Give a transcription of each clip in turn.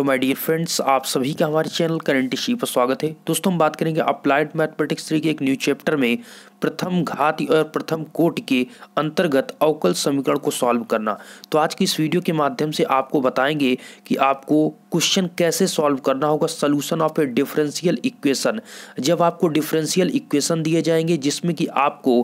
तो my dear friends आप सभी का हमारे चैनल करंट इशी पर स्वागत है दोस्तों हम बात करेंगे अप्लाइड मैथमेटिक्स थ्री के एक न्यू चैप्टर में प्रथम घात और प्रथम कोट के अंतर्गत अवकल समीकरण को सॉल्व करना तो आज की इस वीडियो के माध्यम से आपको बताएंगे कि आपको क्वेश्चन कैसे सॉल्व करना होगा solution of a differential equation जब आपको डिफरेंशियल इक्वेशन दिए जाएंगे जिसमें कि आपको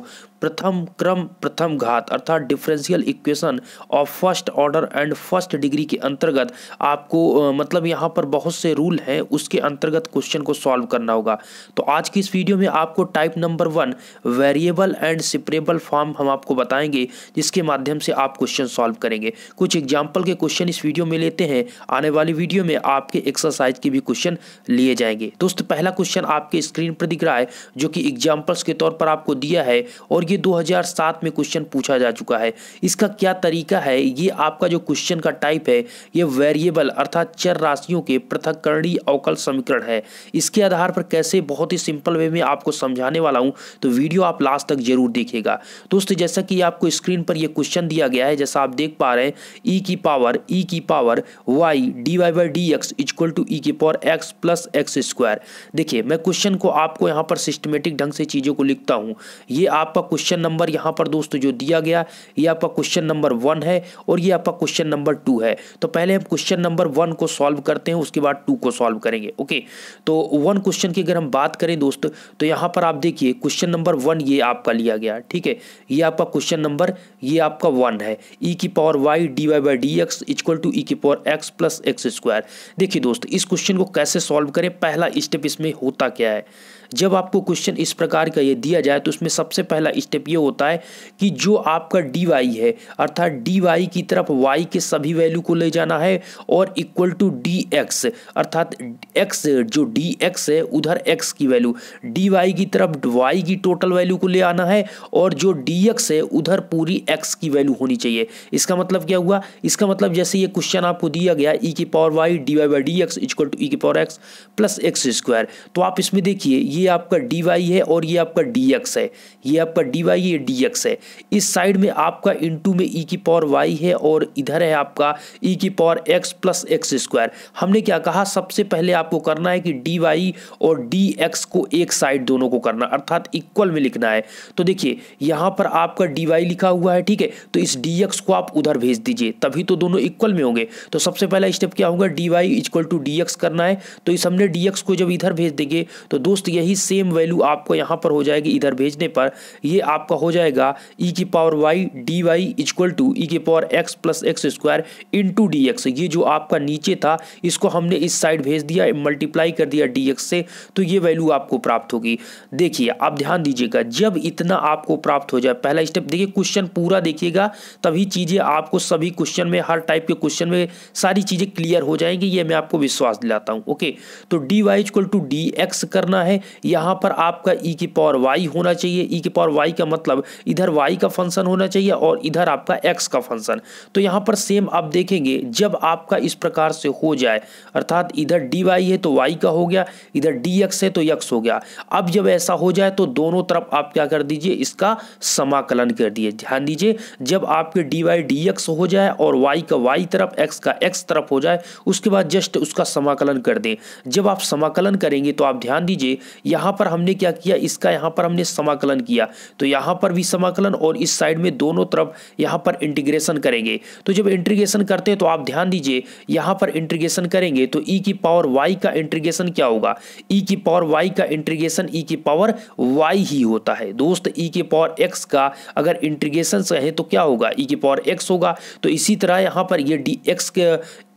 प्रथम क्रम प्रथम घात अर्थात differential equation of first order and first degree के अंतर्गत आपको मतलब यहाँ पर बहुत से रूल हैं उसके अंतर्गत क्वेश्चन को सॉल्व करना होगा तो आज की इस वीडियो में आपको type number one variable and separable form हम आपको बताएंगे जिसके माध्यम से आप क्वेश्चन सॉल्व करेंगे कुछ एग्जाम्पल के क्वेश्चन इस वीडियो में लेते हैं आने वाली वीडियो में आपके एक्सरसाइज के भी क्वेश्चन लिए जाएंगे दोस्त पहला क्वेश्चन आपके स्क्रीन पर दिख रहा है जो कि एग्जाम्पल्स के तौर पर आपको दिया है और ये ये 2007 में क्वेश्चन पूछा जा चुका है इसका क्या तरीका है ये आपका जो क्वेश्चन का टाइप है ये वेरिएबल अर्थात चर राशियों के पृथककरणीय अवकल समीकरण है इसके आधार पर कैसे बहुत ही सिंपल वे में आपको समझाने वाला हूँ तो वीडियो आप लास्ट तक जरूर देखेगा दोस्तों जैसा कि आपको स्क्रीन पर यह क्वेश्चन दिया गया है जैसा आप देख पा रहे हैं ई e की पावर ई e की power y d y by d x equal to e की power x plus x square देखिए मैं क्वेश्चन को आपको यहाँ पर सिस्टमेटिक ढंग से चीज़ों को लिखता हूँ ये आपका क्वेश्चन नंबर यहाँ पर दोस्तों जो दिया गया ये आपका क्वेश्चन नंबर वन है और ये आपका क्वेश्चन नंबर टू है तो पहले हम क्वेश्चन नंबर वन को सॉल्व करते हैं उसके बाद टू को सॉल्व करेंगे ओके तो वन क्वेश्चन की अगर हम बात करें दोस्तों तो यहाँ पर आप देखिए क्वेश्चन नंबर वन ये आपका लिया गया ठीक है ये आपका क्वेश्चन नंबर ये आपका वन है ई e की power y d y by d x equal to e की power x plus x square देखिए दोस्त इस क्वेश्चन को कैसे सॉल्व करें पहला स्टेप इसमें होता क्या है जब आपको क्वेश्चन इस प्रकार का ये दिया जाए तो उसमें सबसे पहला स्टेप ये होता है कि जो आपका डी वाई है अर्थात डी वाई की तरफ वाई के सभी वैल्यू को ले जाना है और इक्वल टू डी एक्स अर्थात एक्स जो डी एक्स है उधर एक्स की वैल्यू डी वाई की तरफ वाई की टोटल वैल्यू को ले आना है और जो डी एक्स है उधर पूरी एक्स की वैल्यू होनी चाहिए इसका मतलब क्या हुआ इसका मतलब जैसे ये क्वेश्चन आपको दिया गया ई e की power y d y by d x equal to e की power x plus x square तो आप इसमें देखिए ये आपका डी वाई है और ये आपका डी एक्स है ये आपका डी वाई ये डी एक्स है इस साइड में आपका इंटू में ई e की पावर वाई है और इधर है आपका ई e की power x plus x square हमने क्या कहा सबसे पहले आपको करना है कि डी वाई और डी एक्स को एक साइड दोनों को करना अर्थात इक्वल में लिखना है तो देखिए यहाँ पर आपका डी वाई लिखा हुआ है ठीक है तो इस डी एक्स को आप उधर भेज दीजिए तभी तो दोनों इक्वल में होंगे तो सबसे पहला स्टेप क्या होगा d y equal to d x करना है तो इस हमने डी एक्स को जब इधर भेज देंगे तो दोस्त यही यही सेम वैल्यू आपको यहाँ पर हो जाएगी इधर भेजने पर ये आपका हो जाएगा ई e की power y d y equal to e की power x plus x square into d x ये जो आपका नीचे था इसको हमने इस साइड भेज दिया मल्टीप्लाई कर दिया डी एक्स से तो ये वैल्यू आपको प्राप्त होगी देखिए आप ध्यान दीजिएगा जब इतना आपको प्राप्त हो जाए पहला स्टेप देखिए क्वेश्चन पूरा देखिएगा तभी चीज़ें आपको सभी क्वेश्चन में हर टाइप के क्वेश्चन में सारी चीज़ें क्लियर हो जाएंगी ये मैं आपको विश्वास दिलाता हूँ ओके तो d y equal to d x करना है यहाँ पर आपका ई की पावर वाई होना चाहिए ई की पावर वाई का मतलब इधर वाई का फंक्शन होना चाहिए और इधर आपका एक्स का फंक्शन तो यहाँ पर सेम आप देखेंगे जब आपका इस प्रकार से हो जाए अर्थात इधर डी वाई है तो वाई का हो गया इधर डी एक्स है तो यक्स हो गया अब जब ऐसा हो जाए तो दोनों तरफ आप क्या कर दीजिए इसका समाकलन कर दिए ध्यान दीजिए जब आपके डी वाई डी एक्स हो जाए और वाई का वाई तरफ एक्स का एक्स तरफ हो जाए उसके बाद जस्ट उसका समाकलन कर दें जब आप समाकलन करेंगे तो आप ध्यान दीजिए यहाँ पर हमने क्या किया इसका यहाँ पर हमने समाकलन किया तो यहाँ पर भी समाकलन और इस साइड में दोनों तरफ यहाँ पर इंटीग्रेशन करेंगे तो जब इंटीग्रेशन करते हैं तो आप ध्यान दीजिए यहाँ पर इंटीग्रेशन करेंगे तो ई e की पावर वाई का इंटीग्रेशन क्या होगा ई e की पावर वाई का इंटीग्रेशन ई e की पावर वाई ही होता है दोस्त ई की पावर एक्स का अगर इंटीग्रेशन है तो क्या होगा ई की पावर एक्स होगा तो इसी तरह यहाँ पर ये डी एक्स के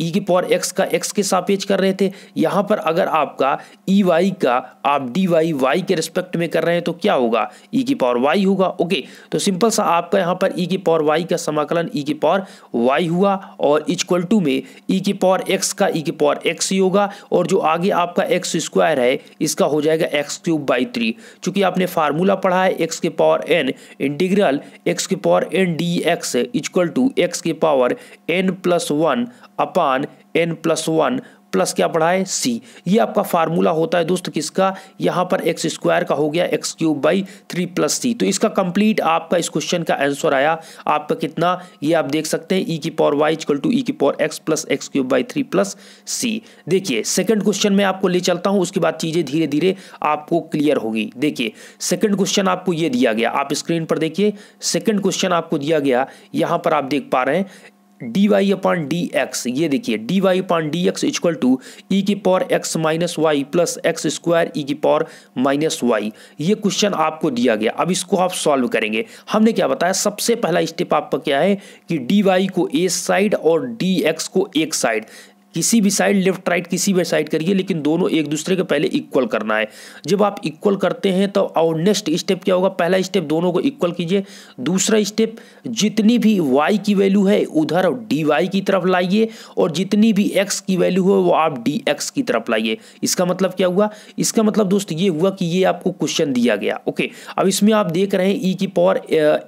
ई की पावर एक्स का एक्स के सापेक्ष कर रहे थे यहाँ पर अगर आपका ई वाई का आप डी डी वाई वाई के रिस्पेक्ट में कर रहे हैं तो क्या होगा ई की पावर वाई होगा ओके तो सिंपल सा आपका यहाँ पर ई की पावर वाई का समाकलन ई की पावर वाई हुआ और इक्वल टू में ई की पावर एक्स का ई की पावर एक्स ही होगा और जो आगे आपका एक्स स्क्वायर है इसका हो जाएगा एक्स क्यूब बाई थ्री चूंकि आपने फार्मूला पढ़ा है एक्स के पावर एन इंटीग्रल एक्स के power n d x equal to x के power n plus one upon n plus one plus क्या पढ़ा है सी ये आपका फार्मूला होता है दोस्त किसका यहाँ पर एक्स स्क्वायर का हो गया x cube by three plus c तो इसका कंप्लीट आपका इस क्वेश्चन का आंसर आया आपका कितना ये आप देख सकते हैं ई e की power y equal to e की power x plus x cube by three plus c देखिए सेकंड क्वेश्चन में आपको ले चलता हूँ उसके बाद चीज़ें धीरे धीरे आपको क्लियर होगी देखिए सेकेंड क्वेश्चन आपको ये दिया गया आप स्क्रीन पर देखिए सेकेंड क्वेश्चन आपको दिया गया यहाँ पर आप देख पा रहे हैं d y upon d x ये देखिए d y upon d x equal to e की power x minus y plus x square e की पावर माइनस वाई ये क्वेश्चन आपको दिया गया अब इसको आप सॉल्व करेंगे हमने क्या बताया सबसे पहला स्टेप आपका क्या है कि डी वाई को ए साइड और डी एक्स को एक साइड किसी भी साइड लेफ्ट राइट किसी भी साइड करिए लेकिन दोनों एक दूसरे के पहले इक्वल करना है जब आप इक्वल करते हैं तो और नेक्स्ट स्टेप क्या होगा पहला स्टेप दोनों को इक्वल कीजिए दूसरा स्टेप जितनी भी वाई की वैल्यू है उधर डी वाई की तरफ लाइए और जितनी भी एक्स की वैल्यू हो वो आप डी एक्स की तरफ लाइए इसका मतलब क्या हुआ इसका मतलब दोस्त ये हुआ कि ये आपको क्वेश्चन दिया गया ओके अब इसमें आप देख रहे हैं ई e की पावर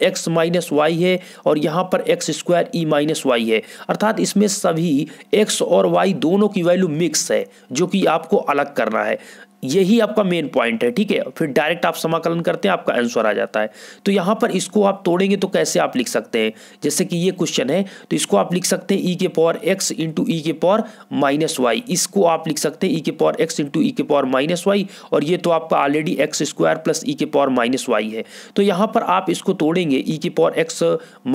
एक्स माइनस वाई है और यहाँ पर x square e minus y है अर्थात इसमें सभी एक्स और वाई दोनों की वैल्यू मिक्स है जो कि आपको अलग करना है यही आपका मेन पॉइंट है ठीक है फिर डायरेक्ट आप समाकलन करते हैं आपका आंसर आ जाता है तो यहाँ पर इसको आप तोड़ेंगे तो कैसे आप लिख सकते हैं जैसे कि ये क्वेश्चन है तो इसको आप लिख सकते हैं ई e के पावर एक्स इंटू ई के पॉवर माइनस वाई इसको आप लिख सकते हैं ई e के पावर एक्स इंटू ई के पावर माइनस वाई और ये तो आपका already x square plus e के पावर माइनस वाई है तो यहाँ पर आप इसको तोड़ेंगे ई e के पावर एक्स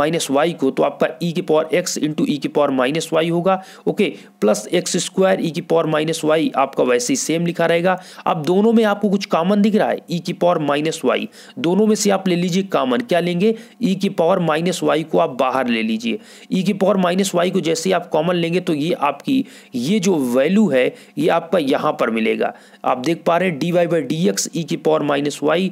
माइनस वाई को तो आपका ई के पावर एक्स इंटू ई के पावर माइनस वाई होगा okay plus x square e के पावर माइनस वाई आपका वैसे ही सेम लिखा रहेगा अब दोनों में आपको कुछ कॉमन दिख रहा है ई e की पावर माइनस वाई दोनों में से आप ले लीजिए कॉमन क्या लेंगे ई e की पावर माइनस वाई को आप बाहर ले लीजिए ई e की पावर माइनस वाई को जैसे आप कॉमन लेंगे तो ये आपकी ये जो वैल्यू है ये आपका यहाँ पर मिलेगा आप देख पा रहे हैं d y by d x e की पावर माइनस वाई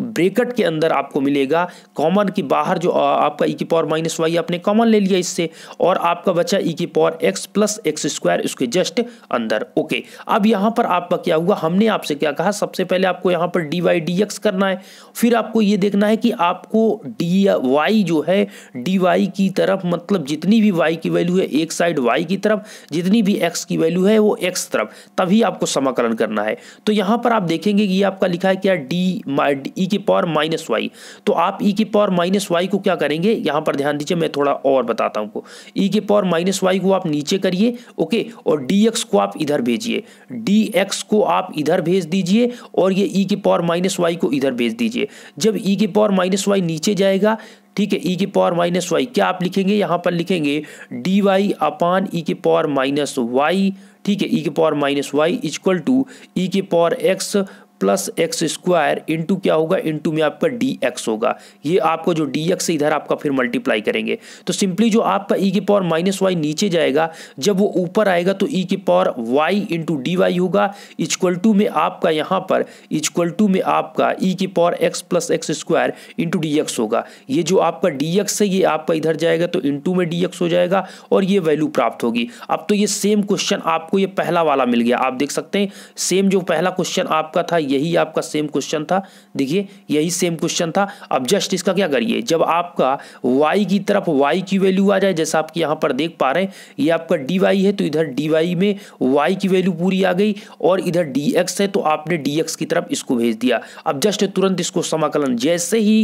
ब्रेकट के अंदर आपको मिलेगा कॉमन की बाहर जो आपका ई e की पावर माइनस वाई आपने कॉमन ले लिया इससे और आपका बचा ई e की power x plus x square उसके जस्ट अंदर ओके अब यहां पर आपका क्या हुआ हमने आपसे क्या कहा सबसे पहले आपको यहां पर डी वाई डी एक्स करना है फिर आपको ये देखना है कि आपको डी वाई जो है डी वाई की तरफ मतलब जितनी भी वाई की वैल्यू है एक साइड वाई की तरफ जितनी भी एक्स की वैल्यू है वो एक्स तरफ तभी आपको समाकलन करना है तो यहां पर आप देखेंगे कि आपका लिखा है क्या डी माई की पावर माइनस वाई तो आप ई e की पावर माइनस वाई को क्या करेंगे यहाँ पर ध्यान दीजिए मैं थोड़ा और बताता हूँ ई e की पावर माइनस वाई को आप नीचे करिए ओके और डी एक्स को आप इधर भेजिए डी एक्स को आप इधर भेज दीजिए और ये ई e की पावर माइनस वाई को इधर भेज दीजिए जब ई की पावर माइनस वाई नीचे जाएगा ठीक है ई की पावर माइनस वाई क्या आप लिखेंगे यहाँ पर लिखेंगे डी वाई अपान ई की पावर माइनस वाई ठीक है ई की power minus y equal to e की power x plus x square into क्या होगा इंटू में आपका डी एक्स होगा ये आपको जो डी एक्स इधर आपका फिर मल्टीप्लाई करेंगे तो सिंपली जो आपका ई के पावर माइनस वाई नीचे जाएगा जब वो ऊपर आएगा तो ई के power y into d y होगा इक्वल टू में आपका यहाँ पर इक्वल टू में आपका ई के power x plus x square into d x होगा ये जो आपका डी एक्स है ये आपका इधर जाएगा तो इंटू में डी एक्स हो जाएगा और ये वैल्यू प्राप्त होगी अब तो ये सेम क्वेश्चन आपको ये पहला वाला मिल गया आप देख सकते हैं सेम जो पहला क्वेश्चन आपका था यही आपका सेम क्वेश्चन था देखिए यही सेम क्वेश्चन था अब जस्ट इसका क्या करिए जब आपका वाई की तरफ वाई की वैल्यू आ जाए जैसा आप यहाँ पर देख पा रहे हैं ये आपका डी है तो इधर डी में वाई की वैल्यू पूरी आ गई और इधर डी है तो आपने डी की तरफ इसको भेज दिया अब जस्ट तुरंत इसको समाकलन जैसे ही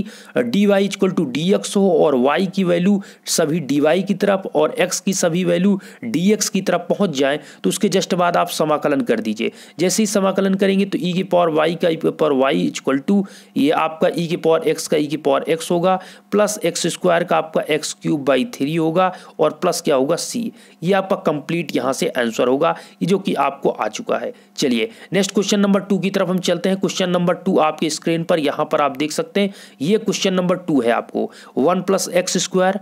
d y equal to d x हो और वाई की वैल्यू सभी डी वाई की तरफ और एक्स की सभी वैल्यू डी एक्स की तरफ पहुंच जाए तो उसके जस्ट बाद आप समाकलन कर दीजिए जैसे ही समाकलन करेंगे तो ई e की पावर वाई का e power y equal to ये आपका ई के पावर एक्स का ई के पावर एक्स होगा प्लस एक्स स्क्वायर का आपका एक्स क्यूब बाई थ्री होगा और प्लस क्या होगा सी ये आपका कंप्लीट यहाँ से आंसर होगा जो कि आपको आ चुका है चलिए नेक्स्ट क्वेश्चन नंबर टू की तरफ हम चलते हैं क्वेश्चन नंबर टू आपके स्क्रीन पर यहाँ पर आप देख सकते हैं ये क्वेश्चन नंबर टू है आपको one plus x square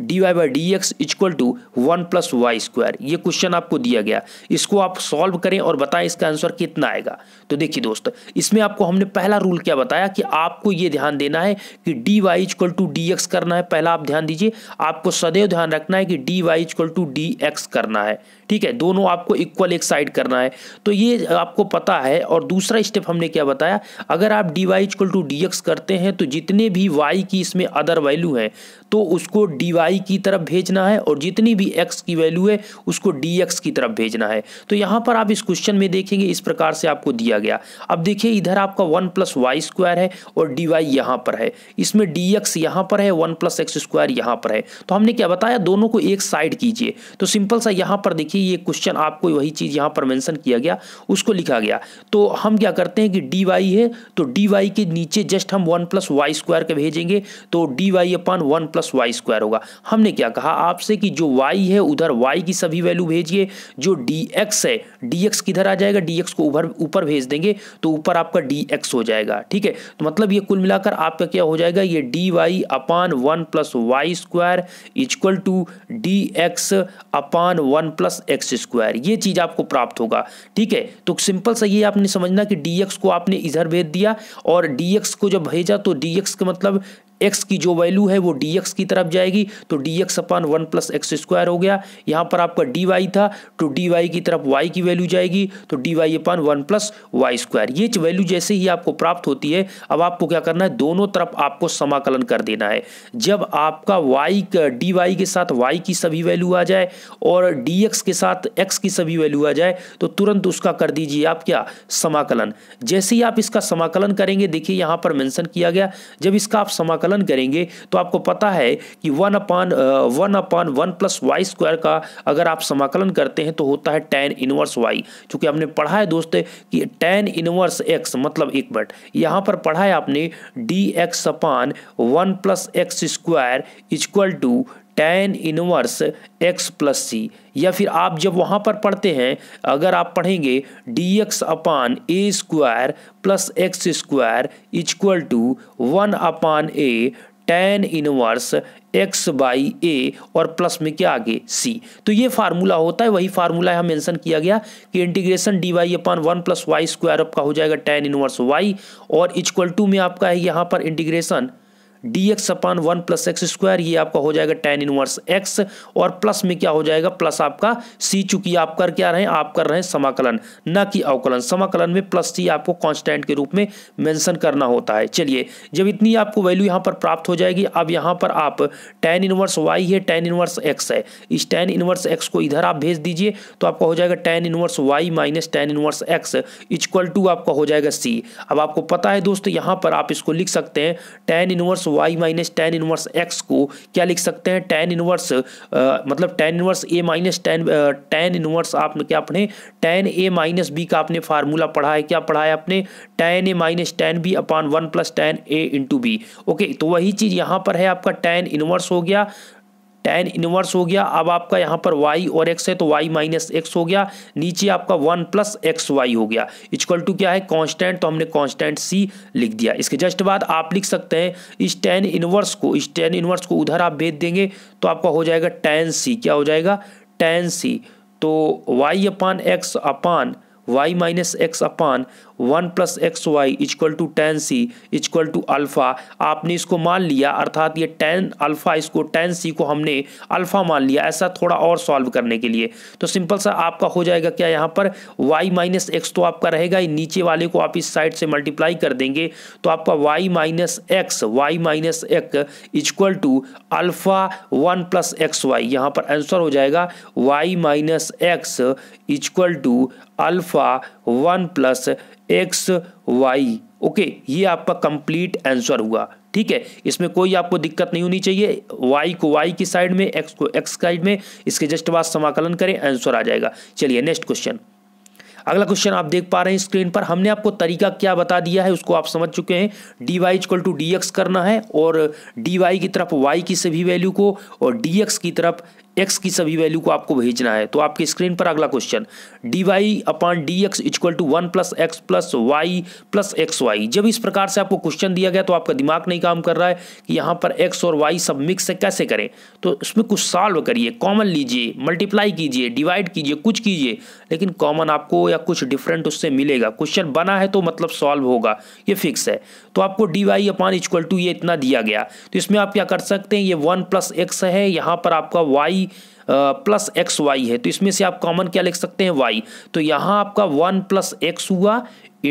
d y by d x equal to one plus y square ये क्वेश्चन आपको दिया गया इसको आप सॉल्व करें और बताएं इसका आंसर कितना आएगा तो देखिए दोस्त इसमें आपको हमने पहला रूल क्या बताया कि आपको ये ध्यान देना है कि d y equal to d x करना है पहला आप ध्यान दीजिए आपको सदैव ध्यान रखना है कि d y equal to d x करना है ठीक है दोनों आपको इक्वल एक साइड करना है तो ये आपको पता है और दूसरा स्टेप हमने क्या बताया अगर आप d y equal to d x करते हैं तो जितने भी वाई की इसमें अदर वैल्यू है तो उसको डी वाई की तरफ भेजना है और जितनी भी एक्स की वैल्यू है उसको डी एक्स की तरफ भेजना है तो यहाँ पर आप इस क्वेश्चन में देखेंगे इस प्रकार से आपको दिया गया अब देखिए इधर आपका वन प्लस वाई स्क्वायर है और डी वाई यहाँ पर है इसमें डी एक्स यहाँ पर है वन प्लस एक्स स्क्वायर यहाँ पर है तो हमने क्या बताया दोनों को एक साइड कीजिए तो सिंपल सा यहाँ पर देखिए देखिए ये क्वेश्चन आपको वही चीज़ यहां पर मेंशन किया गया उसको लिखा गया तो हम क्या करते हैं कि डी है तो डी के नीचे जस्ट हम वन प्लस वाई स्क्वायर के भेजेंगे तो d y upon one plus y square होगा हमने क्या कहा आपसे कि जो वाई है उधर वाई की सभी वैल्यू भेजिए जो डी है डी किधर आ जाएगा डी को उभर ऊपर भेज देंगे तो ऊपर आपका डी हो जाएगा ठीक है तो मतलब ये कुल मिलाकर आपका क्या हो जाएगा ये d y upon one plus y square equal to d x upon one plus x square ये चीज़ आपको प्राप्त होगा ठीक है तो सिंपल सा ये आपने समझना कि डी को आपने इधर भेज दिया और डी को जब भेजा तो डी का मतलब एक्स की जो वैल्यू है वो डी एक्स की तरफ जाएगी तो d x upon one plus x square हो गया यहाँ पर आपका डी वाई था तो डी वाई की तरफ वाई की वैल्यू जाएगी तो d y upon one plus y square ये वैल्यू जैसे ही आपको प्राप्त होती है अब आपको क्या करना है दोनों तरफ आपको समाकलन कर देना है जब आपका वाई डी वाई के साथ वाई की सभी वैल्यू आ जाए और डी एक्स के साथ एक्स की सभी वैल्यू आ जाए तो तुरंत उसका कर दीजिए आप क्या समाकलन जैसे ही आप इसका समाकलन करेंगे देखिए यहाँ पर मैंसन किया गया जब इसका आप समाकलन आकलन करेंगे तो आपको पता है कि one upon one upon one plus y square का अगर आप समाकलन करते हैं तो होता है टेन इनवर्स वाई चूंकि हमने पढ़ा है दोस्त कि टेन इनवर्स एक्स मतलब एक बट यहाँ पर पढ़ा है आपने d x upon one plus x square equal to tan inverse x plus c या फिर आप जब वहाँ पर पढ़ते हैं अगर आप पढ़ेंगे d x upon a square plus x square equal to one upon a tan inverse x by a और प्लस में क्या आगे सी तो ये फार्मूला होता है वही फार्मूला यहाँ मेंशन किया गया कि integration d y upon one plus y square आपका हो जाएगा टेन इनवर्स वाई और इक्वल टू में आपका है यहाँ पर integration d x upon one plus x square ये आपका हो जाएगा टेन इनवर्स एक्स और प्लस में क्या हो जाएगा प्लस आपका सी चूंकि आप कर क्या रहे आप कर रहे हैं समाकलन न कि अवकलन समाकलन में प्लस सी आपको कांस्टेंट के रूप में मेंशन करना होता है चलिए जब इतनी आपको वैल्यू यहाँ पर प्राप्त हो जाएगी अब यहाँ पर आप टेन इनवर्स वाई है टेन इनवर्स एक्स है इस टेन इनवर्स एक्स को इधर आप भेज दीजिए तो आपका हो जाएगा tan inverse y minus tan inverse x equal to आपका हो जाएगा सी अब आपको पता है दोस्तों यहाँ पर आप इसको लिख सकते हैं tan inverse y minus tan inverse x को क्या लिख सकते हैं टेन इनवर्स मतलब tan inverse a minus tan tan inverse आपने क्या अपने टेन ए माइनस बी का आपने फार्मूला पढ़ा है क्या पढ़ा है आपने tan a minus tan b upon one plus tan a into b okay तो वही चीज़ यहाँ पर है आपका टेन इनवर्स हो गया टेन इनवर्स हो गया अब आपका यहाँ पर वाई और एक्स है तो वाई माइनस एक्स हो गया नीचे आपका वन प्लस एक्स वाई हो गया इक्वल टू क्या है कांस्टेंट तो हमने कांस्टेंट सी लिख दिया इसके जस्ट बाद आप लिख सकते हैं इस टेन इनवर्स को इस टेन इनवर्स को उधर आप भेज देंगे तो आपका हो जाएगा टेन सी क्या हो जाएगा टेन सी तो y upon x upon y minus x upon one plus x y equal to tan c equal to alpha आपने इसको मान लिया अर्थात ये टेन अल्फ़ा इसको टेन सी को हमने अल्फ़ा मान लिया ऐसा थोड़ा और सॉल्व करने के लिए तो सिंपल सा आपका हो जाएगा क्या यहाँ पर वाई माइनस एक्स तो आपका रहेगा ही नीचे वाले को आप इस साइड से मल्टीप्लाई कर देंगे तो आपका y minus x y minus एक equal to alpha one plus x y यहाँ पर आंसर हो जाएगा y minus x equal to alpha one plus x y okay ये आपका कंप्लीट आंसर हुआ ठीक है इसमें कोई आपको दिक्कत नहीं होनी चाहिए y को y की साइड में x को x साइड में इसके जस्ट बाद समाकलन करें आंसर आ जाएगा चलिए नेक्स्ट क्वेश्चन अगला क्वेश्चन आप देख पा रहे हैं स्क्रीन पर हमने आपको तरीका क्या बता दिया है उसको आप समझ चुके हैं d y equal to d x करना है और डी वाई की तरफ वाई की सभी वैल्यू को और डी एक्स की तरफ एक्स की सभी वैल्यू को आपको भेजना है तो आपके स्क्रीन पर अगला question d y upon d x equal to one plus x plus y plus x y जब इस प्रकार से आपको क्वेश्चन दिया गया तो आपका दिमाग नहीं काम कर रहा है कि यहाँ पर एक्स और वाई सब मिक्स से कैसे करें तो इसमें कुछ सॉल्व करिए कॉमन लीजिए मल्टीप्लाई कीजिए डिवाइड कीजिए कुछ कीजिए लेकिन कॉमन आपको या कुछ डिफरेंट उससे मिलेगा क्वेश्चन बना है तो मतलब सॉल्व होगा ये फिक्स है तो आपको d y upon equal to ये इतना दिया गया तो इसमें आप क्या कर सकते हैं ये वन प्लस एक्स है यहाँ पर आपका वाई प्लस एक्स वाई है तो इसमें से आप कॉमन क्या लिख सकते हैं वाई तो यहाँ आपका वन प्लस एक्स हुआ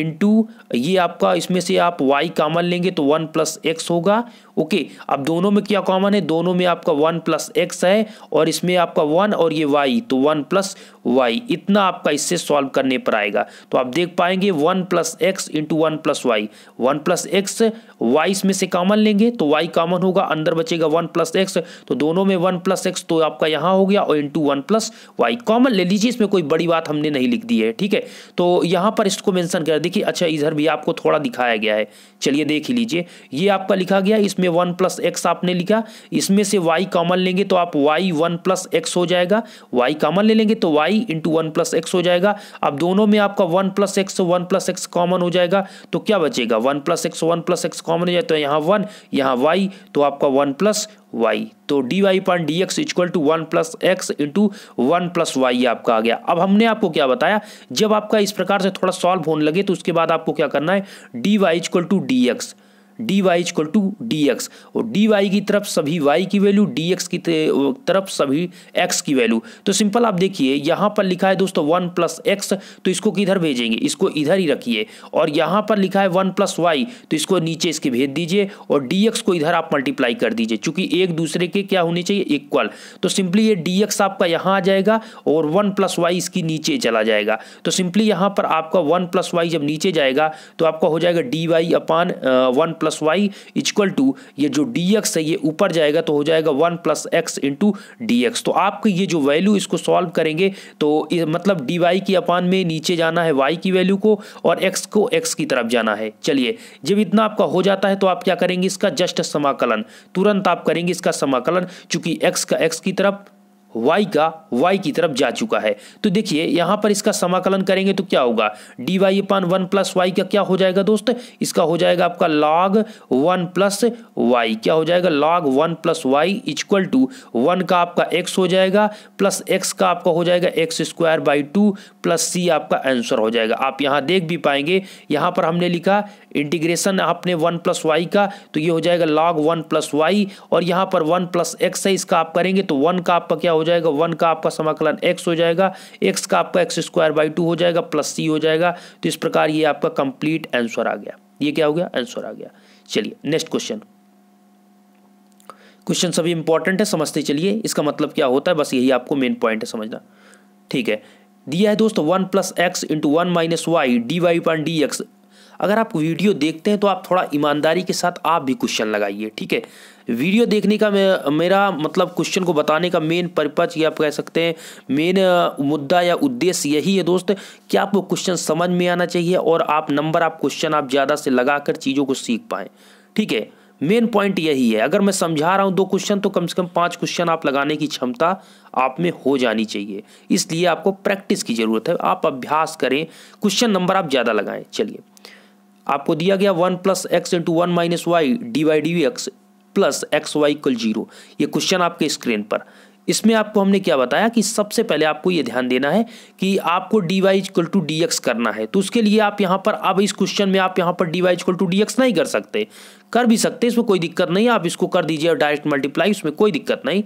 इनटू ये आपका इसमें से आप वाई कॉमन लेंगे तो वन प्लस एक्स होगा ओके अब दोनों में क्या कॉमन है दोनों में आपका वन प्लस एक्स है और इसमें आपका वन और ये वाई तो वन प्लस वाई इतना आपका इससे सॉल्व करने पर आएगा तो आप देख पाएंगे one plus x into one plus y one plus x y इसमें से कॉमन लेंगे तो वाई कॉमन होगा अंदर बचेगा वन प्लस एक्स तो दोनों में वन प्लस एक्स तो आपका यहाँ हो गया और into one plus y common ले लीजिए इसमें कोई बड़ी बात हमने नहीं लिख दी है ठीक है तो यहाँ पर इसको मैंशन कर देखिए अच्छा इधर भी आपको थोड़ा दिखाया गया है चलिए देख ही लीजिए ये आपका लिखा गया इसमें वन प्लस एक्स आपने लिखा इसमें से वाई कॉमन लेंगे तो आप वाई वन प्लस एक्स हो जाएगा वाई कॉमन ले लेंगे तो y into one plus x हो जाएगा अब दोनों में आपका one plus x one plus x common हो जाएगा तो क्या बचेगा one plus x one plus x common हो जाए तो यहाँ वन यहाँ वाई तो आपका वन प्लस वाई तो d y upon d x equal to one plus x into one plus y आपका आ गया अब हमने आपको क्या बताया जब आपका इस प्रकार से थोड़ा सॉल्व होने लगे तो उसके बाद आपको क्या करना है d y equal to d x d y equal to d x और डी वाई की तरफ सभी वाई की वैल्यू डी एक्स की तरफ सभी एक्स की वैल्यू तो सिंपल आप देखिए यहाँ पर लिखा है दोस्तों वन प्लस एक्स तो इसको किधर भेजेंगे इसको इधर ही रखिए और यहाँ पर लिखा है वन प्लस वाई तो इसको नीचे इसके भेज दीजिए और डी एक्स को इधर आप मल्टीप्लाई कर दीजिए चूंकि एक दूसरे के क्या होने चाहिए इक्वल तो सिंपली ये डी एक्स आपका यहाँ आ जाएगा और वन प्लस वाई इसकी नीचे चला जाएगा तो सिंपली यहाँ पर आपका वन प्लस वाई जब नीचे जाएगा तो आपका हो जाएगा d y upon one plus plus y equal to ये जो डी एक्स है ये ऊपर जाएगा तो हो जाएगा one plus x into d x तो आपको ये जो वैल्यू इसको सॉल्व करेंगे तो मतलब डी वाई की अपान में नीचे जाना है वाई की वैल्यू को और एक्स को एक्स की तरफ जाना है चलिए जब इतना आपका हो जाता है तो आप क्या करेंगे इसका जस्ट समाकलन तुरंत आप करेंगे इसका समाकलन चूंकि एक्स का एक्स की तरफ वाई का वाई की तरफ जा चुका है तो देखिए यहां पर इसका समाकलन करेंगे तो क्या होगा d y upon one plus y का क्या हो जाएगा दोस्त इसका हो जाएगा आपका लॉग वन प्लस वाई क्या हो जाएगा log one plus y equal to one का आपका एक्स हो जाएगा प्लस एक्स का आपका हो जाएगा x square by two plus c आपका आंसर हो जाएगा आप यहां देख भी पाएंगे यहां पर हमने लिखा इंटीग्रेशन आपने वन प्लस वाई का तो ये हो जाएगा लॉग वन प्लस वाई और यहां पर वन प्लस एक्स है इसका आप करेंगे तो वन का आपका क्या हो जाएगा वन का आपका समाकलन एक्स हो जाएगा एक्स का आपका एक्स स्क्वायर बाई टू हो जाएगा प्लस सी हो जाएगा तो इस प्रकार ये आपका कंप्लीट आंसर आ गया ये क्या हो गया आंसर आ गया चलिए नेक्स्ट क्वेश्चन क्वेश्चन सभी इंपॉर्टेंट है समझते चलिए इसका मतलब क्या होता है बस यही आपको मेन पॉइंट है समझना ठीक है दिया है दोस्तों one plus x into one minus y d y point d x अगर आप वीडियो देखते हैं तो आप थोड़ा ईमानदारी के साथ आप भी क्वेश्चन लगाइए ठीक है वीडियो देखने का मेरा मतलब क्वेश्चन को बताने का मेन पर्पज ये आप कह सकते हैं मेन मुद्दा या उद्देश्य यही है दोस्त कि आपको क्वेश्चन समझ में आना चाहिए और आप नंबर आप क्वेश्चन आप ज़्यादा से लगाकर चीज़ों को सीख पाएँ ठीक है मेन पॉइंट यही है अगर मैं समझा रहा हूँ दो क्वेश्चन तो कम से कम पाँच क्वेश्चन आप लगाने की क्षमता आप में हो जानी चाहिए इसलिए आपको प्रैक्टिस की ज़रूरत है आप अभ्यास करें क्वेश्चन नंबर आप ज़्यादा लगाएं चलिए आपको दिया गया one plus x into one minus y d y d x plus x y equal zero ये क्वेश्चन आपके स्क्रीन पर इसमें आपको हमने क्या बताया कि सबसे पहले आपको ये ध्यान देना है कि आपको d y equal to d x करना है तो उसके लिए आप यहाँ पर अब इस क्वेश्चन में आप यहाँ पर d y equal to d x नहीं कर सकते कर भी सकते इसमें कोई दिक्कत नहीं आप इसको कर दीजिए डायरेक्ट मल्टीप्लाई उसमें कोई दिक्कत नहीं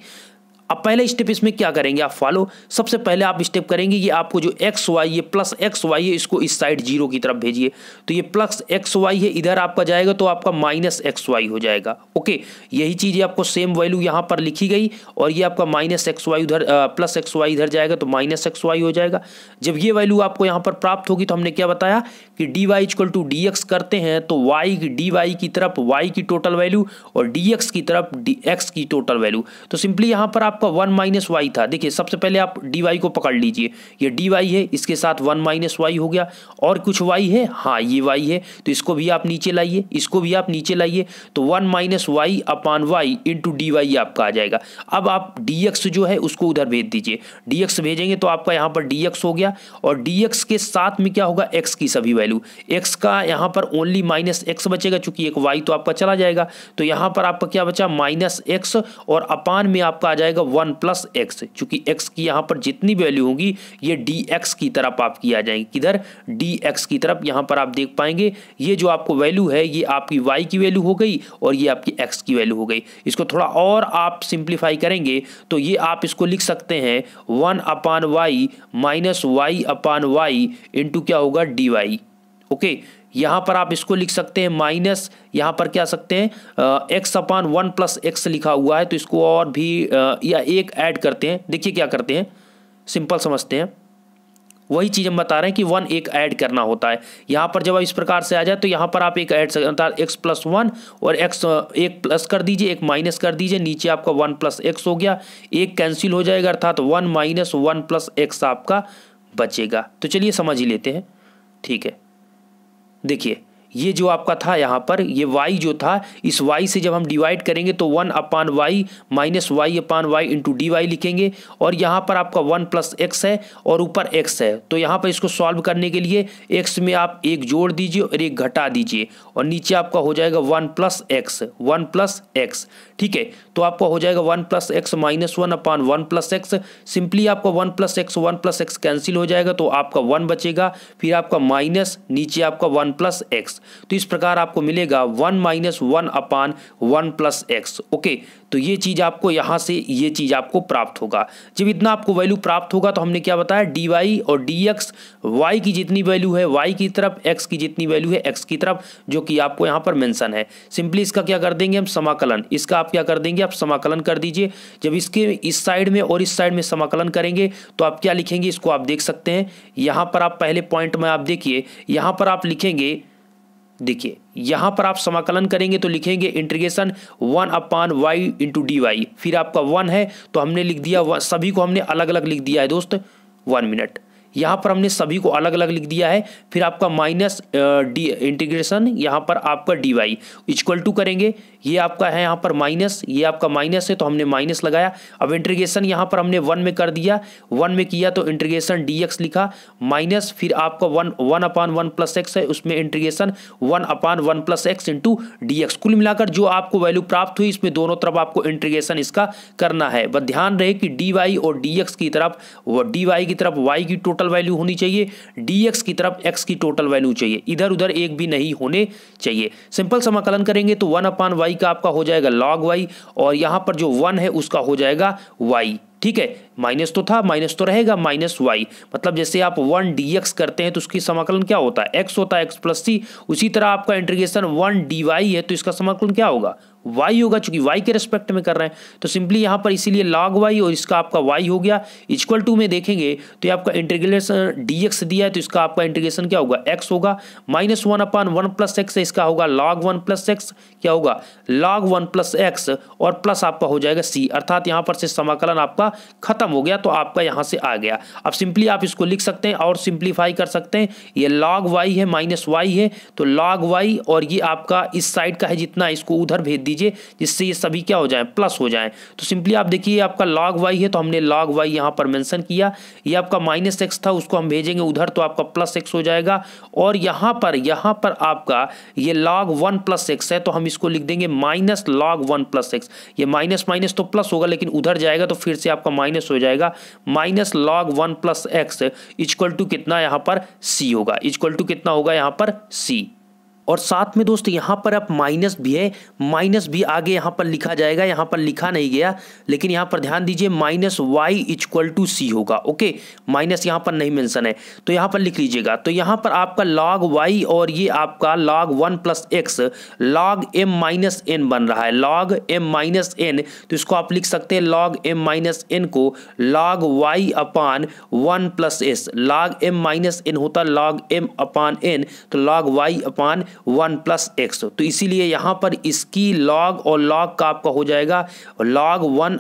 अब पहले स्टेप इसमें क्या करेंगे आप फॉलो सबसे पहले आप स्टेप करेंगे ये आपको जो एक्स वाई ये प्लस एक्स वाई है इसको इस साइड जीरो की तरफ भेजिए तो ये प्लस एक्स वाई है इधर आपका जाएगा तो आपका माइनस एक्स वाई हो जाएगा ओके यही चीज़ आपको सेम वैल्यू यहां पर लिखी गई और ये आपका माइनस एक्स वाई उधर प्लस एक्स वाई इधर जाएगा तो माइनस एक्स वाई हो जाएगा जब ये वैल्यू आपको यहां पर प्राप्त होगी तो हमने क्या बताया कि d y equal to d x करते हैं तो वाई डी वाई की तरफ वाई की टोटल वैल्यू और डी एक्स की तरफ डी एक्स की टोटल वैल्यू तो सिंपली यहां पर आप आपका वन माइनस वाई था देखिए सबसे पहले आप डी वाई को पकड़ लीजिए ये डी वाई है इसके साथ वन माइनस वाई हो गया और कुछ वाई है हाँ ये वाई है तो इसको भी आप नीचे लाइए इसको भी आप नीचे लाइए तो one minus y upon y into d y आपका आ जाएगा अब आप डी एक्स जो है उसको उधर भेज दीजिए डी एक्स भेजेंगे तो आपका यहाँ पर डी एक्स हो गया और डी एक्स के साथ में क्या होगा एक्स की सभी वैल्यू एक्स का यहाँ पर ओनली माइनस एक्स बचेगा चूंकि एक वाई तो आपका चला जाएगा तो यहाँ पर आपका क्या बचा माइनस एक्स और अपान में आपका आ जाएगा वन प्लस एक्स चूंकि एक्स की यहाँ पर जितनी वैल्यू होगी ये डी एक्स की तरफ आपकी आ जाएंगे किधर डी एक्स की तरफ यहाँ पर आप देख पाएंगे ये जो आपको वैल्यू है ये आपकी वाई की वैल्यू हो गई और ये आपकी एक्स की वैल्यू हो गई इसको थोड़ा और आप सिंप्लीफाई करेंगे तो ये आप इसको लिख सकते हैं one upon y minus y upon y into क्या होगा डी वाई ओके okay, यहाँ पर आप इसको लिख सकते हैं माइनस यहाँ पर क्या सकते हैं x upon one plus x लिखा हुआ है तो इसको और भी आ, या एक ऐड करते हैं देखिए क्या करते हैं सिंपल समझते हैं वही चीज़ हम बता रहे हैं कि वन एक ऐड करना होता है यहाँ पर जब आप इस प्रकार से आ जाए तो यहाँ पर आप एक ऐड अर्थात एक्स प्लस वन और एक्स एक प्लस कर दीजिए एक माइनस कर दीजिए नीचे आपका वन प्लस एक्स हो गया एक कैंसिल हो जाएगा अर्थात one minus one plus x आपका बचेगा तो चलिए समझ ही लेते हैं ठीक है देखिए ये जो आपका था यहाँ पर ये वाई जो था इस वाई से जब हम डिवाइड करेंगे तो one upon y minus y upon y into d y लिखेंगे और यहाँ पर आपका वन प्लस एक्स है और ऊपर एक्स है तो यहाँ पर इसको सॉल्व करने के लिए एक्स में आप एक जोड़ दीजिए और एक घटा दीजिए और नीचे आपका हो जाएगा one plus x one plus x ठीक है तो आपका हो जाएगा one plus x minus one upon one plus x simply आपका one plus x one plus x cancel हो जाएगा तो आपका वन बचेगा फिर आपका माइनस नीचे आपका वन प्लस एक्स तो इस प्रकार आपको मिलेगा one minus one upon one plus x okay तो ये चीज़ आपको यहां से ये चीज़ आपको प्राप्त होगा जब इतना आपको वैल्यू प्राप्त होगा तो हमने क्या बताया डी वाई और डी एक्स वाई की जितनी वैल्यू है वाई की तरफ एक्स की जितनी वैल्यू है एक्स की तरफ जो कि आपको यहां पर मेंशन है सिंपली इसका क्या कर देंगे हम समाकलन इसका आप क्या कर देंगे आप समाकलन कर दीजिए जब इसके इस साइड में और इस साइड में समाकलन करेंगे तो आप क्या लिखेंगे इसको आप देख सकते हैं यहां पर आप पहले पॉइंट में आप देखिए यहां पर आप लिखेंगे देखिए यहां पर आप समाकलन करेंगे तो लिखेंगे integration one upon y into d y फिर आपका वन है तो हमने लिख दिया सभी को हमने अलग अलग लिख दिया है दोस्त वन मिनट यहाँ पर हमने सभी को अलग अलग लिख दिया है फिर आपका माइनस डी इंटीग्रेशन यहाँ पर आपका डी वाई इक्वल टू करेंगे ये आपका है यहाँ पर माइनस ये आपका माइनस है तो हमने माइनस लगाया अब इंटीग्रेशन यहाँ पर हमने वन में कर दिया वन में किया तो इंटीग्रेशन डी एक्स लिखा माइनस फिर आपका one one upon one plus x है उसमें integration one upon one plus x into d x कुल मिलाकर जो आपको वैल्यू प्राप्त हुई इसमें दोनों तरफ आपको इंटीग्रेशन इसका करना है बस ध्यान रहे कि डी वाई और डी एक्स की तरफ डी वाई की तरफ वाई की टोटल टोटल वैल्यू होनी चाहिए dx की तरफ एक्स की टोटल वैल्यू चाहिए इधर उधर एक भी नहीं होने चाहिए सिंपल समाकलन करेंगे तो वन अपान वाई का आपका हो जाएगा लॉग वाई और यहाँ पर जो वन है उसका हो जाएगा वाई ठीक है माइनस तो था माइनस तो रहेगा माइनस वाई मतलब जैसे आप वन डी एक्स करते हैं तो उसकी समाकलन क्या होता है एक्स होता है एक्स प्लस सी उसी तरह आपका इंटीग्रेशन वन डी वाई है तो इसका समाकलन क्या होगा वाई होगा चूंकि वाई के रेस्पेक्ट में कर रहे हैं तो सिंपली यहां पर इसीलिए लॉग वाई और इसका आपका वाई हो गया इक्वल टू में देखेंगे तो ये आपका इंटीग्रेशन डी एक्स दिया है तो इसका आपका इंटीग्रेशन क्या होगा एक्स होगा minus one upon one plus x इसका होगा लॉग वन प्लस एक्स क्या होगा लॉग वन प्लस एक्स और प्लस आपका हो जाएगा सी अर्थात यहां पर से समाकलन आपका खत्म हो गया तो आपका यहां से आ गया अब सिंपली आप इसको लिख सकते हैं और सिंप्लीफाई कर सकते हैं ये लॉग वाई है माइनस वाई है तो लॉग वाई और ये आपका इस साइड का है जितना इसको उधर भेज दीजिए जिससे ये सभी क्या हो जाए प्लस हो जाए तो सिंपली आप देखिए आपका लॉग वाई है तो हमने लॉग वाई यहाँ पर मैंसन किया ये आपका माइनस एक्स था उसको हम भेजेंगे उधर तो आपका प्लस एक्स हो जाएगा और यहाँ पर यहाँ पर आपका ये लॉग वन प्लस एक्स है तो हम इसको लिख देंगे minus log one plus x ये माइनस माइनस तो प्लस होगा लेकिन उधर जाएगा तो फिर से आपका माइनस हो जाएगा minus log one plus x equal to कितना यहाँ पर सी होगा इक्वल टू कितना होगा यहाँ पर सी और साथ में दोस्त यहाँ पर आप माइनस भी है माइनस भी आगे यहाँ पर लिखा जाएगा यहाँ पर लिखा नहीं गया लेकिन यहाँ पर ध्यान दीजिए minus y equal to c होगा ओके माइनस यहाँ पर नहीं मेंशन है तो यहाँ पर लिख लीजिएगा तो यहाँ पर आपका लॉग वाई और ये आपका log one plus x log M minus n बन रहा है लॉग एम माइनस एन तो इसको आप लिख सकते हैं लॉग एम माइनस एन को log y upon one plus s log M minus N होता लॉग एम अपान एन तो log y upon one plus x तो इसीलिए यहाँ पर इसकी लॉग और लॉग का आपका हो जाएगा log one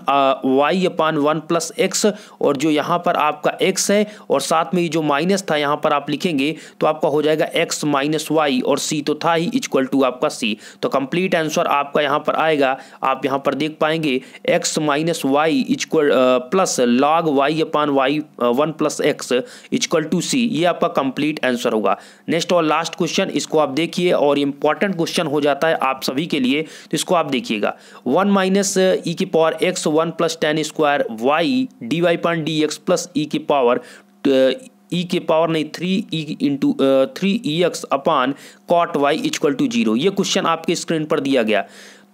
y upon one plus x और जो यहाँ पर आपका एक्स है और साथ में ये जो माइनस था यहाँ पर आप लिखेंगे तो आपका हो जाएगा एक्स माइनस वाई और सी तो था ही इक्वल टू आपका सी तो कंप्लीट आंसर आपका यहाँ पर आएगा आप यहाँ पर देख पाएंगे x minus y equal plus log y upon y one plus x equal to c ये आपका कंप्लीट आंसर होगा नेक्स्ट और लास्ट क्वेश्चन इसको आप देखिए लिए और इम्पॉर्टेंट क्वेश्चन हो जाता है आप सभी के लिए तो इसको आप देखिएगा one minus e uh, e की power x one plus tan square y d y point d x plus e की पावर ई के पावर नहीं three e into three e x upon cot y equal to zero question आपके screen पर दिया गया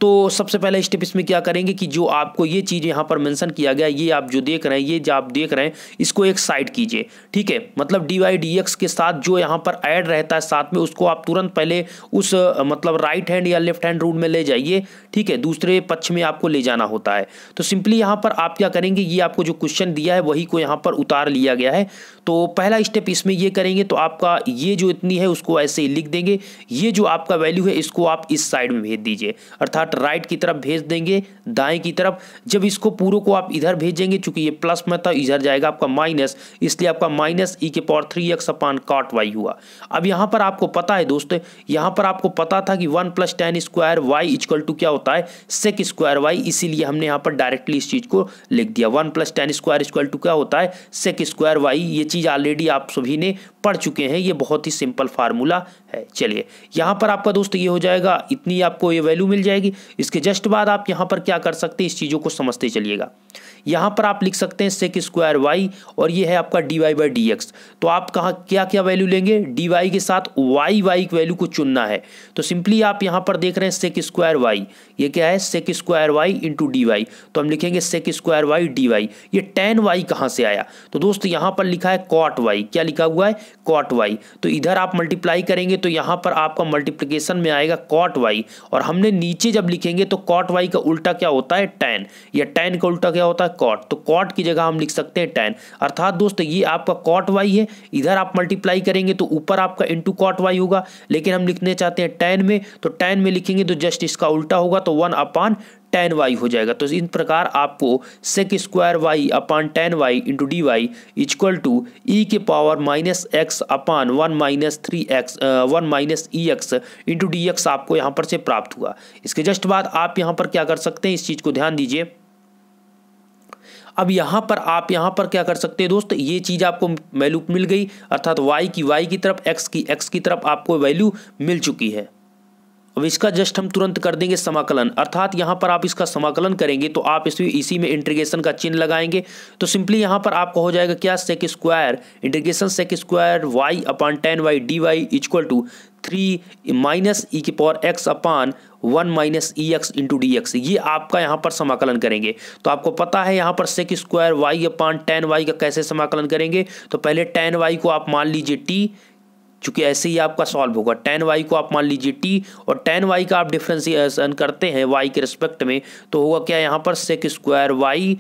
तो सबसे पहले स्टेप इसमें क्या करेंगे कि जो आपको ये चीज़ यहाँ पर मेंशन किया गया ये आप जो देख रहे हैं ये जो आप देख रहे हैं इसको एक साइड कीजिए ठीक है मतलब डी वाई डी एक्स के साथ जो यहाँ पर ऐड रहता है साथ में उसको आप तुरंत पहले उस मतलब राइट हैंड या लेफ्ट हैंड रूल में ले जाइए ठीक है दूसरे पक्ष में आपको ले जाना होता है तो सिंपली यहाँ पर आप क्या करेंगे ये आपको जो क्वेश्चन दिया है वही को यहाँ पर उतार लिया गया है तो पहला स्टेप इसमें ये करेंगे तो आपका ये जो इतनी है उसको ऐसे ही लिख देंगे ये जो आपका वैल्यू है इसको आप इस साइड में भेज दीजिए अर्थात डॉट राइट की तरफ भेज देंगे दाएं की तरफ जब इसको पूरे को आप इधर भेजेंगे चूंकि ये प्लस में था इधर जाएगा आपका माइनस इसलिए आपका माइनस ई के power three x upon cot y हुआ अब यहाँ पर आपको पता है दोस्तों यहाँ पर आपको पता था कि one plus tan square y equal to क्या होता है सेक स्क्वायर वाई इसीलिए हमने यहाँ पर डायरेक्टली इस चीज़ को लिख दिया one plus tan square equal to क्या होता है सेक स्क्वायर वाई ये चीज़ ऑलरेडी आप सभी ने पढ़ चुके हैं ये बहुत ही सिंपल फार्मूला है चलिए यहाँ पर आपका दोस्त ये हो जाएगा इतनी आपको ये वैल्यू मिल जाएगी इसके जस्ट बाद आप यहाँ पर क्या कर सकते हैं इस चीज़ों को समझते चलिएगा यहाँ पर आप लिख सकते हैं सेक स्क्वायर वाई और ये है आपका d y by d x तो आप कहाँ क्या क्या वैल्यू लेंगे डी वाई के साथ वाई वाई की वैल्यू को चुनना है तो सिंपली आप यहाँ पर देख रहे हैं सेक स्क्वायर वाई ये क्या है sec square y into d y तो हम लिखेंगे sec square y d y ये टेन वाई कहाँ से आया तो दोस्त यहाँ पर लिखा है कॉट वाई क्या लिखा हुआ है कॉट वाई तो इधर आप मल्टीप्लाई करेंगे तो यहाँ पर आपका मल्टीप्लीकेशन में आएगा कॉट वाई और हमने नीचे जब लिखेंगे तो कॉट वाई का उल्टा क्या होता है टेन या टेन का उल्टा क्या होता है कॉट तो कॉट की जगह हम लिख सकते हैं टेन अर्थात दोस्तों ये आपका कॉट वाई है इधर आप मल्टीप्लाई करेंगे तो ऊपर आपका इंटू कॉट वाई होगा लेकिन हम लिखने चाहते हैं टेन में तो टेन में लिखेंगे तो जस्ट इसका उल्टा होगा तो वन अपान टेन वाई हो जाएगा तो इन प्रकार आपको sec square y upon tan y into d y equal to e के power minus x upon one minus three x one minus e x into d x आपको यहां पर से प्राप्त हुआ इसके जस्ट बाद आप यहां पर क्या कर सकते हैं इस चीज़ को ध्यान दीजिए अब यहाँ पर आप यहाँ पर क्या कर सकते हैं दोस्त ये चीज़ आपको वैल्यू मिल गई अर्थात वाई की वाई की तरफ एक्स की एक्स की तरफ आपको वैल्यू मिल चुकी है अब इसका जस्ट हम तुरंत कर देंगे समाकलन अर्थात यहाँ पर आप इसका समाकलन करेंगे तो आप इसी इसी में इंटीग्रेशन का चिन्ह लगाएंगे तो सिंपली यहाँ पर आपको हो जाएगा क्या sec square integration sec square y upon tan y d y equal to three minus ई के power x upon one minus e x into d x ये आपका यहाँ पर समाकलन करेंगे तो आपको पता है यहाँ पर sec square y upon tan y का कैसे समाकलन करेंगे तो पहले टेन वाई को आप मान लीजिए टी चूँकि ऐसे ही आपका सॉल्व होगा टेन वाई को आप मान लीजिए टी और टेन वाई का आप डिफ्रेंसिएशन करते हैं वाई के रिस्पेक्ट में तो होगा क्या यहाँ पर sec square y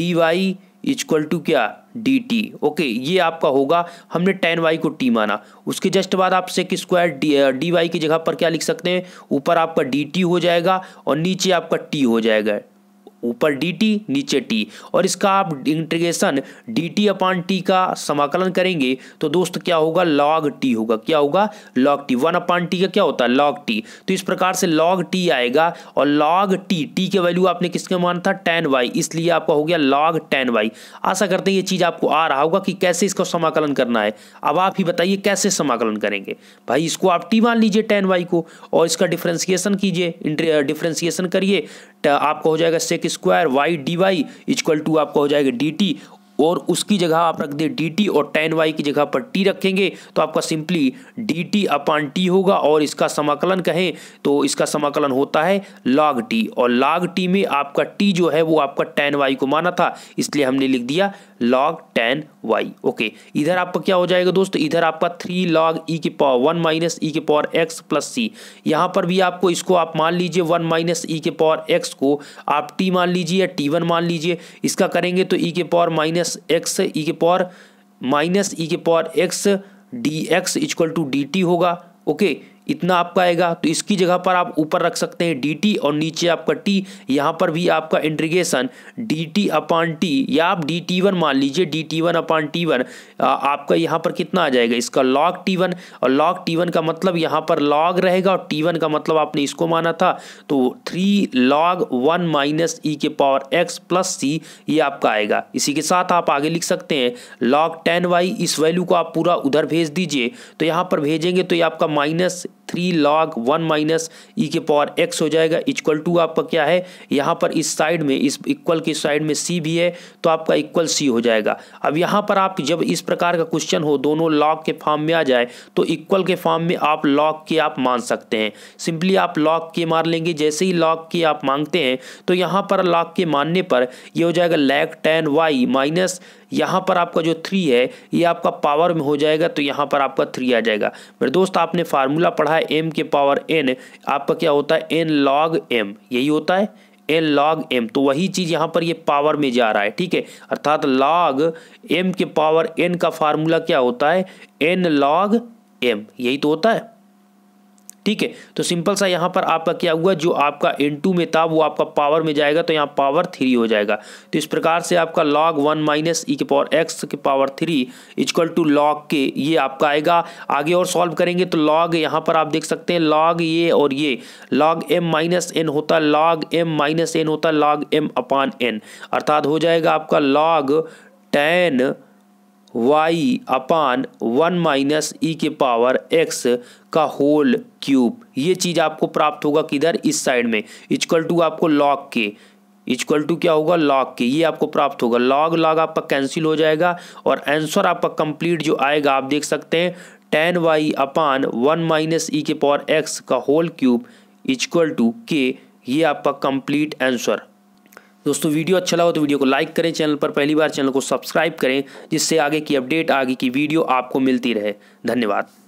d y equal to क्या डी टी ओके ये आपका होगा हमने टेन वाई को टी माना उसके जस्ट बाद आप sec square d d y की जगह पर क्या लिख सकते हैं ऊपर आपका डी टी हो जाएगा और नीचे आपका टी हो जाएगा ऊपर डी नीचे टी और इसका आप integration d t upon t का समाकलन करेंगे तो दोस्त क्या होगा लॉग टी होगा क्या होगा log T one upon t का क्या होता है लॉग टी तो इस प्रकार से लॉग टी आएगा और लॉग टी टी के वैल्यू आपने किसके मान था टेन वाई इसलिए आपका हो गया लॉग टेन वाई आशा करते हैं ये चीज़ आपको आ रहा होगा कि कैसे इसका समाकलन करना है अब आप ही बताइए कैसे समाकलन करेंगे भाई इसको आप टी मान लीजिए टेन वाई को और इसका डिफ्रेंसिएशन कीजिए डिफ्रेंसिएशन करिए Uh, आपका हो जाएगा sec square y d y equal to आपका हो जाएगा डी टी और उसकी जगह आप रख दें डी टी और टेन वाई की जगह पर टी रखेंगे तो आपका simply d T upon t होगा और इसका समाकलन कहें तो इसका समाकलन होता है लॉग टी और लॉग टी में आपका टी जो है वो आपका टेन वाई को माना था इसलिए हमने लिख दिया लॉग टेन वाई ओके इधर आपका क्या हो जाएगा दोस्तों इधर आपका थ्री लॉग ई के पावर वन माइनस ई के पावर एक्स प्लस सी यहाँ पर भी आपको इसको आप मान लीजिए वन माइनस ई के पावर एक्स को आप टी मान लीजिए या टी वन मान लीजिए इसका करेंगे तो ई के power minus minus x e के पावर माइनस ई के power x d x equal to d t होगा ओके इतना आपका आएगा तो इसकी जगह पर आप ऊपर रख सकते हैं डी और नीचे आपका टी यहाँ पर भी आपका integration D T upon T या आप डी टी वन मान लीजिए D T one upon T one आपका यहाँ पर कितना आ जाएगा इसका लॉग टी वन और लॉग टी वन का मतलब यहाँ पर लॉग रहेगा और टी वन का मतलब आपने इसको माना था तो थ्री लॉग वन माइनस ई के पावर एक्स प्लस सी ये आपका आएगा इसी के साथ आप आगे लिख सकते हैं लॉग टेन वाई इस वैल्यू को आप पूरा उधर भेज दीजिए तो यहाँ पर भेजेंगे तो ये आपका minus three log one minus ई के पावर एक्स हो जाएगा इक्वल टू आपका क्या है यहाँ पर इस साइड में इस इक्वल के साइड में सी भी है तो आपका इक्वल सी हो जाएगा अब यहाँ पर आप जब इस प्रकार का क्वेश्चन हो दोनों लॉग के फॉर्म में आ जाए तो इक्वल के फॉर्म में आप लॉग के आप मान सकते हैं सिंपली आप लॉग के मार लेंगे जैसे ही लॉग के आप मांगते हैं तो यहाँ पर लॉग के मानने पर यह हो जाएगा लैग टेन वाई माइनस यहाँ पर आपका जो थ्री है ये आपका पावर में हो जाएगा तो यहाँ पर आपका थ्री आ जाएगा मेरे दोस्त आपने फार्मूला पढ़ा है एम के पावर एन आपका क्या होता है एन लॉग एम यही होता है एन लॉग एम तो वही चीज़ यहाँ पर ये पावर में जा रहा है ठीक है अर्थात लॉग एम के पावर एन का फार्मूला क्या होता है एन लॉग एम यही तो होता है ठीक है तो सिंपल सा यहाँ पर आपका क्या हुआ जो आपका एन टू में था वो आपका पावर में जाएगा तो यहाँ पावर थ्री हो जाएगा तो इस प्रकार से आपका लॉग वन माइनस ई के पावर एक्स के power three equal to log के ये आपका आएगा आगे और सॉल्व करेंगे तो लॉग यहाँ पर आप देख सकते हैं लॉग ये और ये लॉग एम माइनस एन होता लॉग एम माइनस एन होता लॉग एम अपान एन अर्थात हो जाएगा आपका log ten Y upon one minus ई के पावर एक्स का होल क्यूब ये चीज़ आपको प्राप्त होगा किधर इस साइड में इक्वल टू आपको लॉग के इक्वल टू क्या होगा लॉग के ये आपको प्राप्त होगा लॉग लॉग आपका कैंसिल हो जाएगा और आंसर आपका कंप्लीट जो आएगा आप देख सकते हैं ten Y upon one minus ई के पावर एक्स का होल क्यूब इक्वल टू के ये आपका कंप्लीट आंसर दोस्तों वीडियो अच्छा लगा तो वीडियो को लाइक करें चैनल पर पहली बार चैनल को सब्सक्राइब करें जिससे आगे की अपडेट आगे की वीडियो आपको मिलती रहे धन्यवाद